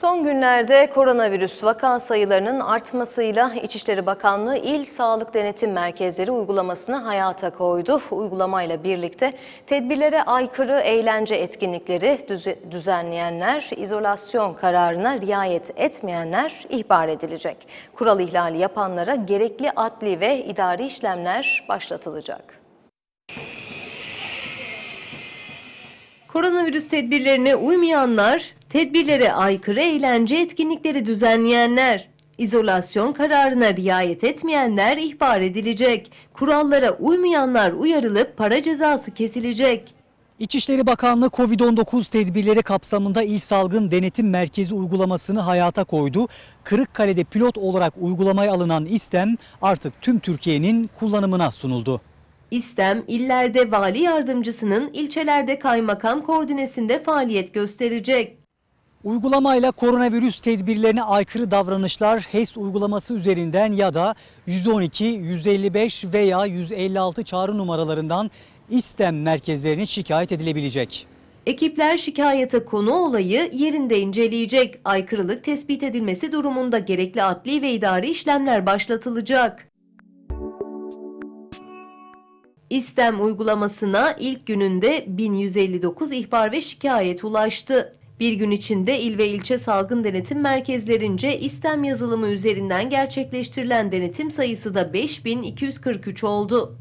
Son günlerde koronavirüs vaka sayılarının artmasıyla İçişleri Bakanlığı İl Sağlık Denetim Merkezleri uygulamasını hayata koydu. Uygulamayla birlikte tedbirlere aykırı eğlence etkinlikleri düzenleyenler, izolasyon kararına riayet etmeyenler ihbar edilecek. Kural ihlali yapanlara gerekli adli ve idari işlemler başlatılacak. Koronavirüs tedbirlerine uymayanlar Tedbirlere aykırı eğlence etkinlikleri düzenleyenler, izolasyon kararına riayet etmeyenler ihbar edilecek. Kurallara uymayanlar uyarılıp para cezası kesilecek. İçişleri Bakanlığı Covid-19 tedbirleri kapsamında İl Salgın Denetim Merkezi uygulamasını hayata koydu. Kırıkkale'de pilot olarak uygulamaya alınan İstem artık tüm Türkiye'nin kullanımına sunuldu. İstem, illerde vali yardımcısının ilçelerde kaymakam koordinesinde faaliyet gösterecek. Uygulamayla koronavirüs tedbirlerine aykırı davranışlar HES uygulaması üzerinden ya da 112, 155 veya 156 çağrı numaralarından İSTEM merkezlerine şikayet edilebilecek. Ekipler şikayete konu olayı yerinde inceleyecek. Aykırılık tespit edilmesi durumunda gerekli adli ve idari işlemler başlatılacak. İstem uygulamasına ilk gününde 1159 ihbar ve şikayet ulaştı. Bir gün içinde il ve ilçe salgın denetim merkezlerince istem yazılımı üzerinden gerçekleştirilen denetim sayısı da 5243 oldu.